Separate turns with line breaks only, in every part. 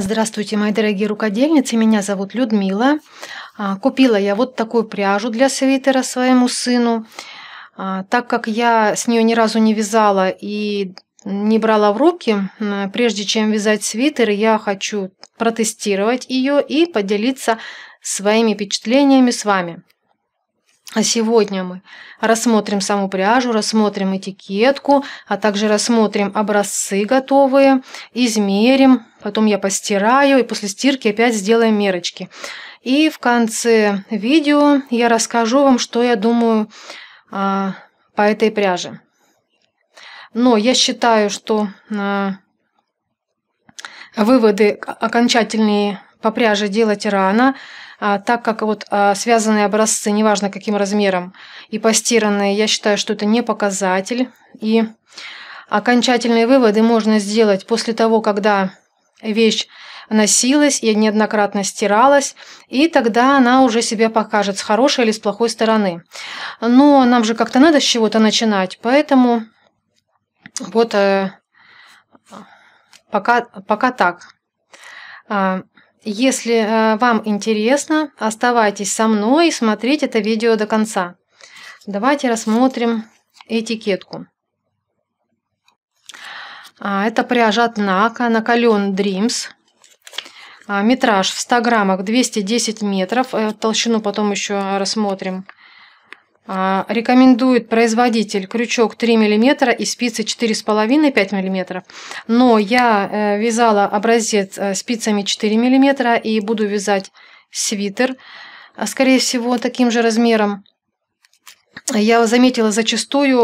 Здравствуйте, мои дорогие рукодельницы. Меня зовут Людмила. А, купила я вот такую пряжу для свитера своему сыну. А, так как я с нее ни разу не вязала и не брала в руки, прежде чем вязать свитер, я хочу протестировать ее и поделиться своими впечатлениями с вами. А сегодня мы рассмотрим саму пряжу, рассмотрим этикетку, а также рассмотрим образцы готовые, измерим, потом я постираю и после стирки опять сделаем мерочки. И в конце видео я расскажу вам, что я думаю а, по этой пряже. Но я считаю, что а, выводы окончательные по пряже делать рано – а, так как вот а, связанные образцы, неважно каким размером, и постиранные, я считаю, что это не показатель. И окончательные выводы можно сделать после того, когда вещь носилась и неоднократно стиралась, и тогда она уже себя покажет с хорошей или с плохой стороны. Но нам же как-то надо с чего-то начинать, поэтому вот э, пока, пока так. А, если э, вам интересно, оставайтесь со мной и смотрите это видео до конца. Давайте рассмотрим этикетку. А, это пряжа от Нака, накален Dreams. А, метраж в 100 граммах 210 метров. Э, толщину потом еще рассмотрим. А, рекомендует производитель крючок 3 мм и спицы 4,5-5 мм. Но я э, вязала образец э, спицами 4 мм и буду вязать свитер, э, скорее всего, таким же размером. Я заметила зачастую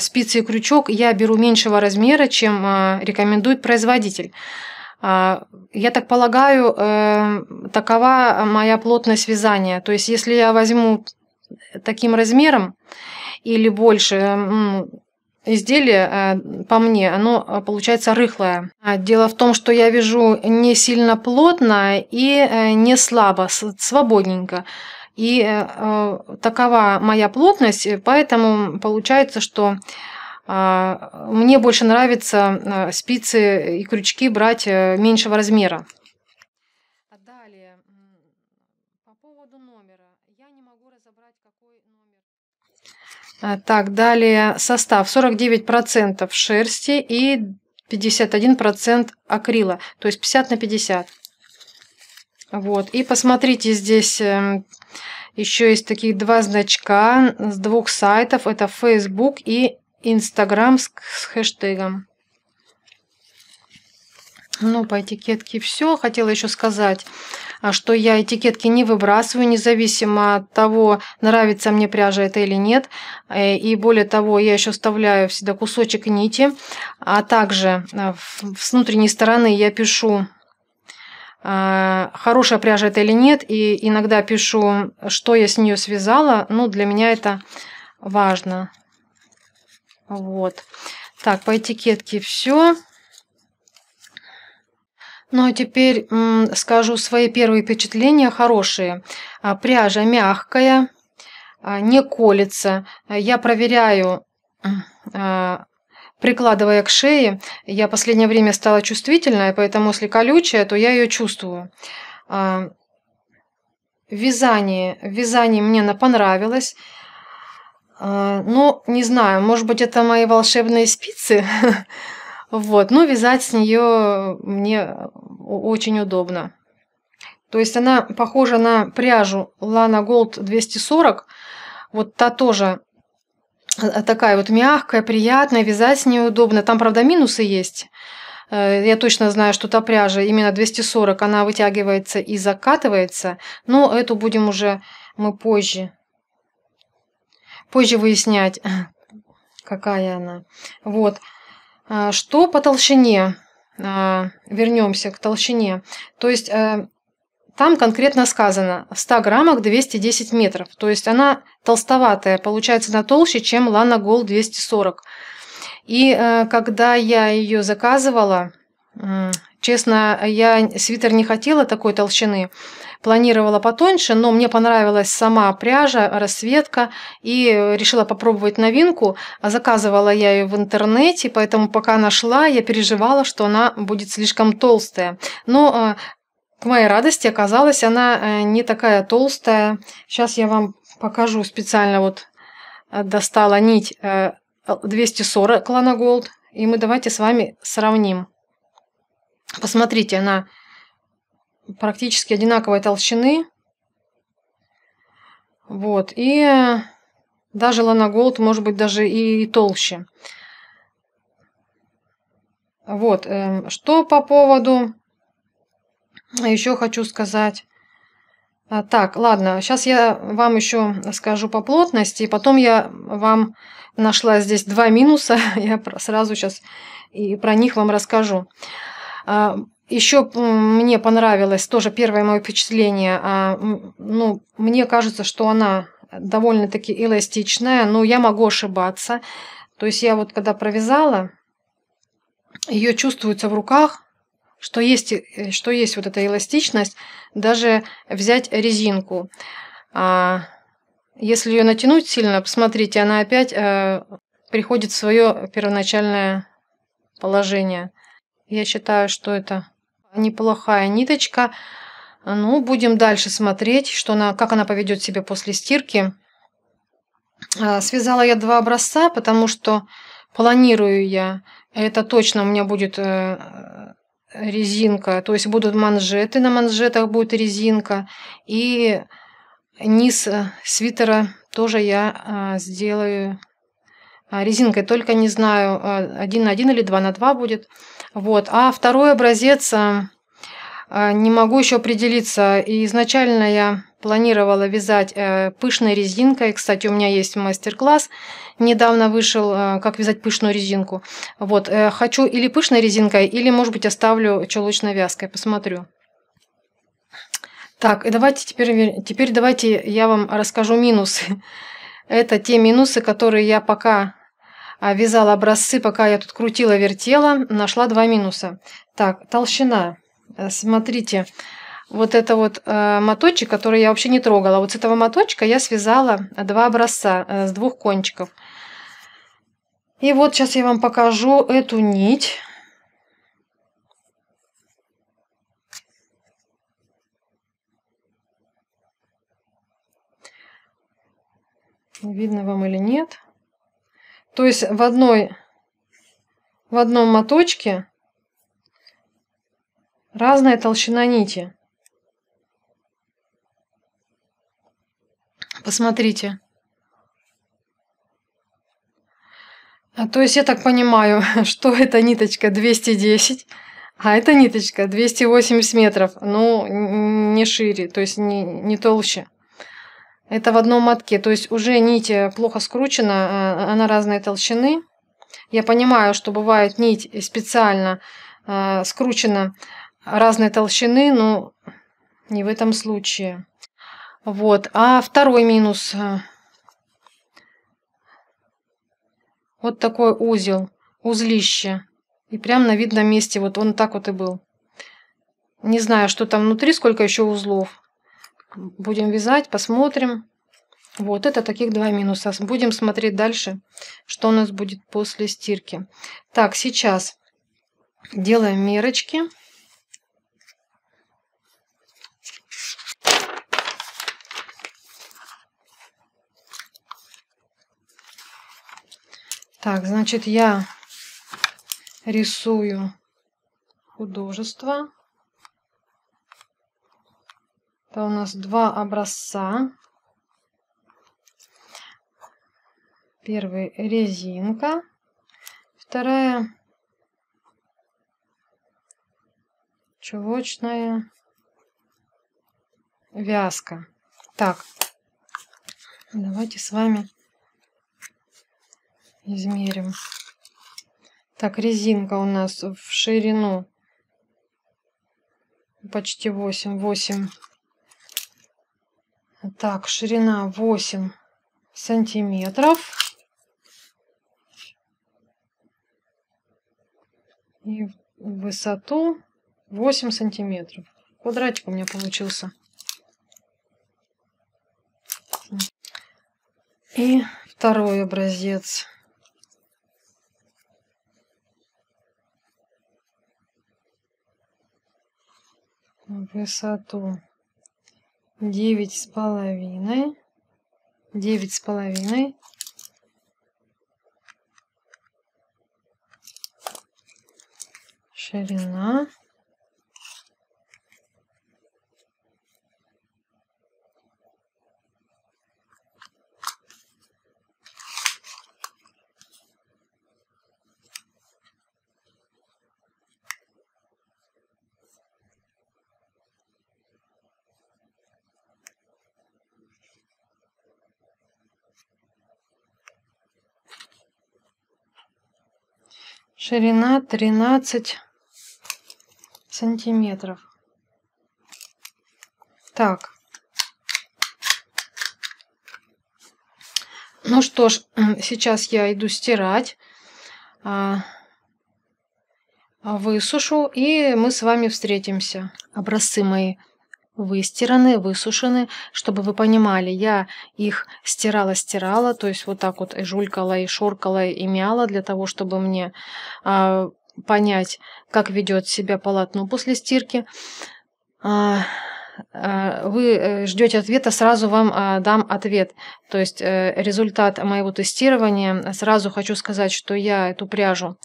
спицы и крючок я беру меньшего размера, чем рекомендует производитель. А, я так полагаю, такова моя плотность вязания. То есть, если я возьму таким размером или больше, изделие, э, по мне, оно э, получается рыхлое. А дело в том, что я вяжу не сильно плотно и э, не слабо, свободненько. И такова моя плотность, поэтому получается, что а, мне больше нравится спицы и крючки брать меньшего размера. А, так, далее состав 49% шерсти и 51% акрила, то есть 50 на 50. Вот, и посмотрите здесь эм, еще есть такие два значка с двух сайтов, это Facebook и Instagram с хэштегом. Ну, по этикетке все. Хотела еще сказать, а, что я этикетки не выбрасываю, независимо от того, нравится мне пряжа это или нет. Э, и более того, я еще вставляю всегда кусочек нити. А также а, с внутренней стороны я пишу а, хорошая пряжа это или нет, и иногда пишу, что я с нее связала. Ну, для меня это важно. Вот. Так, по этикетке все. Ну а теперь скажу свои первые впечатления хорошие. А, пряжа мягкая, а, не колется. А, я проверяю прикладывая к шее. Я последнее время стала чувствительная, поэтому если колючая, то я ее чувствую. Вязание, вязание мне она понравилось. Но не знаю, может быть это мои волшебные спицы. Вот, но вязать с нее мне э, очень удобно. То есть она похожа на пряжу Lana Gold 240. Вот та тоже э, такая вот мягкая, приятная, вязать с ней удобно. Там, правда, минусы есть. Э, я точно знаю, что та пряжа именно 240, она вытягивается и закатывается, но эту будем уже мы позже, позже выяснять, какая она. Вот. А, что по толщине? А, вернемся к толщине. То есть э, там конкретно сказано в 100 граммах 210 метров. То есть она толстоватая, получается на толще, чем Lana Gold 240. И э, когда я ее заказывала, Честно, я свитер не хотела такой толщины, планировала потоньше, но мне понравилась сама пряжа, расцветка, и решила попробовать новинку. Заказывала я ее в интернете, поэтому пока нашла, я переживала, что она будет слишком толстая. Но э, к моей радости оказалась она э, не такая толстая. Сейчас я вам покажу специально, вот э, достала нить 240 клана Голд, и мы давайте с вами сравним. Посмотрите, она практически одинаковой толщины. Вот, и даже Lana Gold может быть даже и толще. Вот, эм, что по поводу а еще хочу сказать. А, так, ладно, сейчас я вам еще скажу по плотности, и потом я вам нашла здесь два минуса, я сразу сейчас и про них вам расскажу. А, Еще мне понравилось тоже первое мое впечатление. А, ну, мне кажется, что она довольно-таки эластичная, но я могу ошибаться. То есть я вот когда провязала, ее чувствуется в руках, что есть, э, что есть вот эта эластичность, даже взять резинку. А, если ее натянуть сильно, посмотрите, она опять э, приходит в свое первоначальное положение. Я считаю, что это неплохая ниточка. Ну, будем дальше смотреть, что она, как она поведет себя после стирки. А, связала я два образца, потому что планирую я, это точно у меня будет э, резинка, то есть будут манжеты, на манжетах будет резинка, и низ э, свитера тоже я а, сделаю а, резинкой, только не знаю, один на один или два на два будет. Вот. А второй образец э, э, не могу еще определиться. изначально я планировала вязать э, пышной резинкой. Кстати, у меня есть мастер-класс. Недавно вышел, как вязать пышную резинку. Вот, хочу или пышной резинкой, или, может быть, оставлю челочной вязкой. Посмотрю. Так, и давайте теперь, теперь давайте я вам расскажу минусы. Это те минусы, которые я пока вязала образцы, пока я тут крутила-вертела, нашла два минуса. Так, толщина. Э, смотрите, вот это вот э, моточек, который я вообще не трогала. Вот с этого моточка я связала два образца э, с двух кончиков. И вот сейчас я вам покажу эту нить. Видно вам или нет. То есть в одной, в одном моточке разная толщина нити. Посмотрите. А, то есть я так понимаю, что эта ниточка 210, а эта ниточка 280 метров, ну не шире, то есть не, не толще. Это в одном матке, то есть уже нить плохо скручена, а, она разной толщины. Я понимаю, что бывает нить специально а, скручена разной толщины, но не в этом случае. Вот. А второй минус. А. Вот такой узел, узлище. И прям на видном месте, вот он так вот и был. Не знаю, что там внутри, сколько еще узлов. Будем вязать, посмотрим. Вот это таких два минуса. Будем смотреть дальше, что у нас будет после стирки. Так, сейчас делаем мерочки. Так, значит, я рисую художество. Это у нас два образца. Первый резинка, вторая чулочная вязка. Так, давайте с вами измерим. Так, резинка у нас в ширину почти 8, 8 так, ширина 8 сантиметров. И высоту 8 сантиметров. Квадратик у меня получился. И второй образец. Высоту девять с половиной, девять с половиной, ширина Ширина 13 сантиметров. Так. Ну что ж, сейчас я иду стирать, а, высушу, и мы с вами встретимся. Образцы мои выстираны, высушены, чтобы вы понимали, я их стирала-стирала, то есть вот так вот и жулькала, и шоркала, и мяла для того, чтобы мне а, понять, как ведет себя полотно после стирки. А, а вы э, ждете ответа, сразу вам а, дам ответ. То есть э, результат моего тестирования, сразу хочу сказать, что я эту пряжу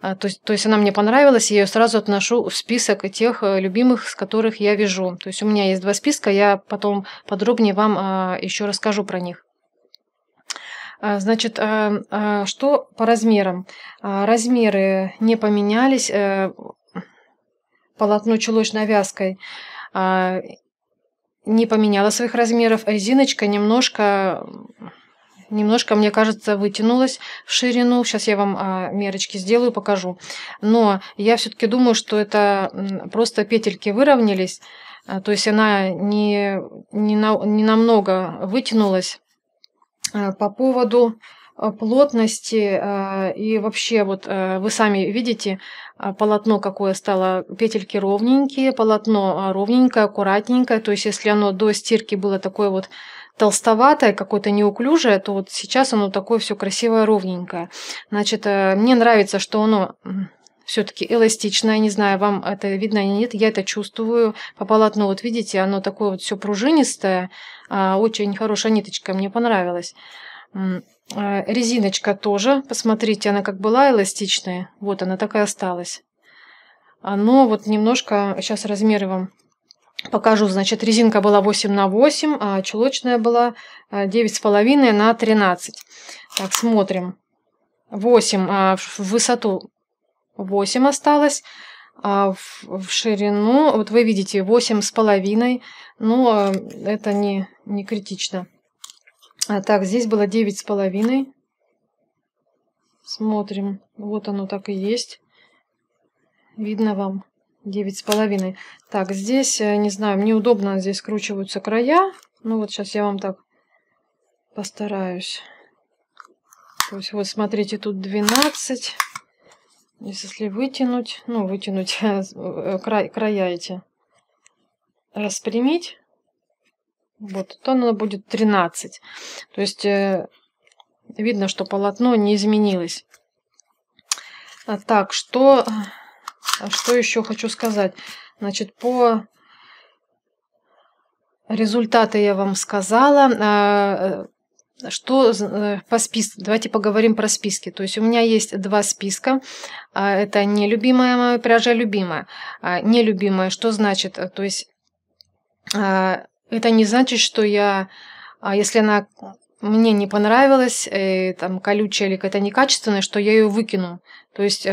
а, то есть, то есть она мне понравилась, и я ее сразу отношу в список тех э, любимых, с которых я вяжу. То есть у меня есть два списка, я потом подробнее вам а, еще расскажу про них. А, значит, что по размерам? Размеры не поменялись, э, полотно чулочной вязкой не поменяла своих размеров, резиночка немножко немножко, мне кажется, вытянулась в ширину. Сейчас я вам а, мерочки сделаю, покажу. Но я все-таки думаю, что это просто петельки выровнялись. А, то есть она не, не, на, не намного вытянулась а, по поводу плотности и вообще вот вы сами видите полотно какое стало петельки ровненькие полотно ровненькое аккуратненькое то есть если оно до стирки было такое вот толстоватое, какое-то неуклюжее, то вот сейчас оно такое все красивое, ровненькое. Значит, э, мне нравится, что оно все-таки эластичное, не знаю, вам это видно или нет, я это чувствую по полотну. Вот видите, оно такое вот все пружинистое, а, очень хорошая ниточка, мне понравилась. Э, резиночка тоже, посмотрите, она как была эластичная, вот она такая осталась. Но вот немножко, сейчас размеры вам покажу, значит, резинка была 8 на 8, а чулочная была 9,5 а, на 13. Так, смотрим. 8 а, в высоту 8 осталось, а в, в ширину, вот вы видите, 8,5, но ну, а, это не, не критично. А, так, здесь было 9,5. Смотрим, вот оно так и есть. Видно вам. Девять с половиной. Так, здесь, э, не знаю, мне удобно, здесь скручиваются края. Ну вот сейчас я вам так постараюсь. То есть вот смотрите, тут 12. Если вытянуть, ну вытянуть э, край, края эти, распрямить, вот, то она будет 13. То есть э, видно, что полотно не изменилось. А так, что а что еще хочу сказать? Значит, по результаты я вам сказала. А, э, что э, по списку? Давайте поговорим про списки. То есть у меня есть два списка. А, это нелюбимая моя пряжа, любимая. Нелюбимая, что значит? То есть это не значит, что я, если она мне не понравилась, э, там колючая или какая-то некачественная, что я ее выкину. То есть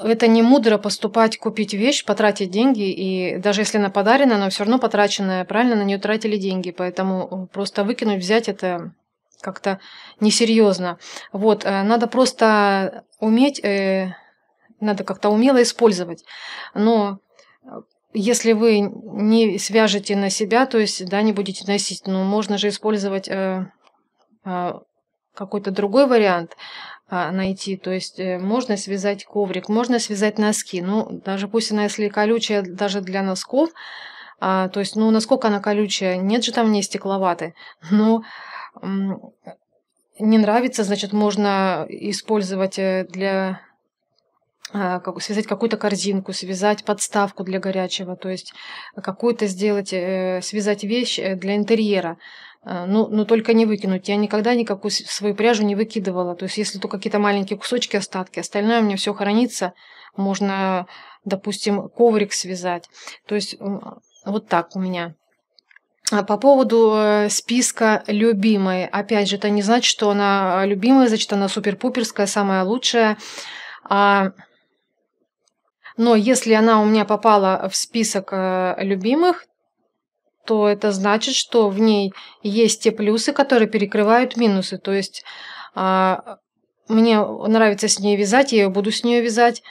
это не мудро поступать, купить вещь, потратить деньги, и даже если она подарена, но все равно потраченная, правильно, на нее тратили деньги, поэтому э, просто выкинуть, взять это как-то несерьезно. Вот, э, надо просто уметь, э, надо как-то умело использовать. Но если вы не свяжете на себя, то есть, да, не будете носить, ну, можно же использовать какой-то другой вариант – а, найти. То есть э, можно связать коврик, можно связать носки. Ну, даже пусть она, если колючая, даже для носков, а, то есть, ну, насколько она колючая, нет же там не стекловаты. Но не нравится, значит, можно использовать э, для а, связать какую-то корзинку, связать подставку для горячего, то есть какую-то сделать, э, связать вещь для интерьера. А, ну, но ну, только не выкинуть. Я никогда никакую свою пряжу не выкидывала. То есть, если только какие-то маленькие кусочки, остатки, остальное у меня все хранится. Можно, допустим, коврик связать. То есть, вот так у меня. А по поводу э, списка любимой. Опять же, это не значит, что она э, любимая, значит, она супер-пуперская, самая лучшая. А, но если она у меня попала в список э, любимых, то это значит, что в ней есть те плюсы, которые перекрывают минусы. То есть а, мне нравится с ней вязать, я ее буду с нее вязать.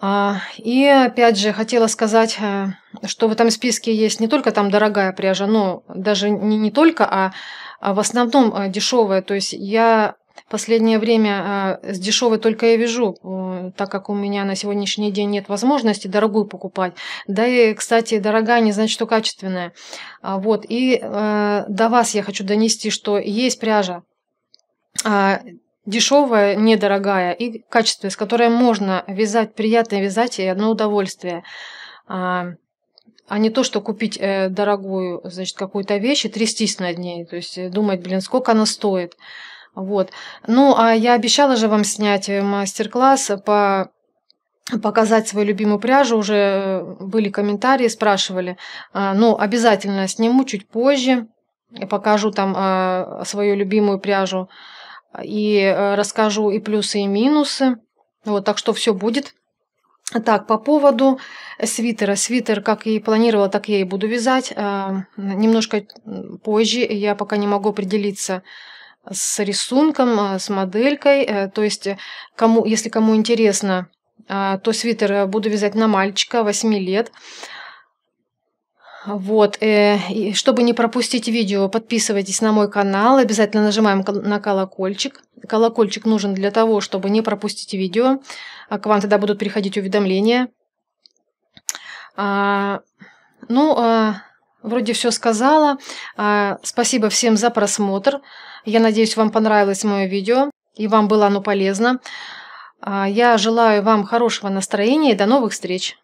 А, и опять же, хотела сказать, э, что в этом списке есть не только там дорогая пряжа, но даже не, не только, а, а в основном э, дешевая. То есть я Последнее время а, с дешевой только я вижу, так как у меня на сегодняшний день нет возможности дорогую покупать. Да и, кстати, дорогая не значит, что качественная. А, вот. И а, до вас я хочу донести, что есть пряжа дешевая, недорогая и качественная, с которой можно вязать, приятно вязать и одно удовольствие. А не то, что купить э, дорогую, значит, какую-то вещь и трястись над ней, то есть э, думать, блин, сколько она стоит. Вот. Ну, а я обещала же вам снять э, мастер-класс по показать свою любимую пряжу. Уже э, были комментарии, спрашивали. А, ну, обязательно сниму чуть позже. Покажу там а, свою любимую пряжу. И э, расскажу и плюсы, и минусы. Вот, так что все будет. Так, по поводу свитера. Свитер, как и планировала, так я и буду вязать. А, немножко позже, я пока не могу определиться, с рисунком, а, с моделькой. Э, то есть, э, кому, если кому интересно, а, то свитер э, буду вязать на мальчика 8 лет. Вот, и чтобы не пропустить видео, подписывайтесь на мой канал, обязательно нажимаем на колокольчик. Колокольчик нужен для того, чтобы не пропустить видео, а к вам тогда будут приходить уведомления. ну, вроде все сказала. Спасибо всем за просмотр. Я надеюсь, вам понравилось мое видео и вам было оно полезно. А, я желаю вам хорошего настроения и до новых встреч!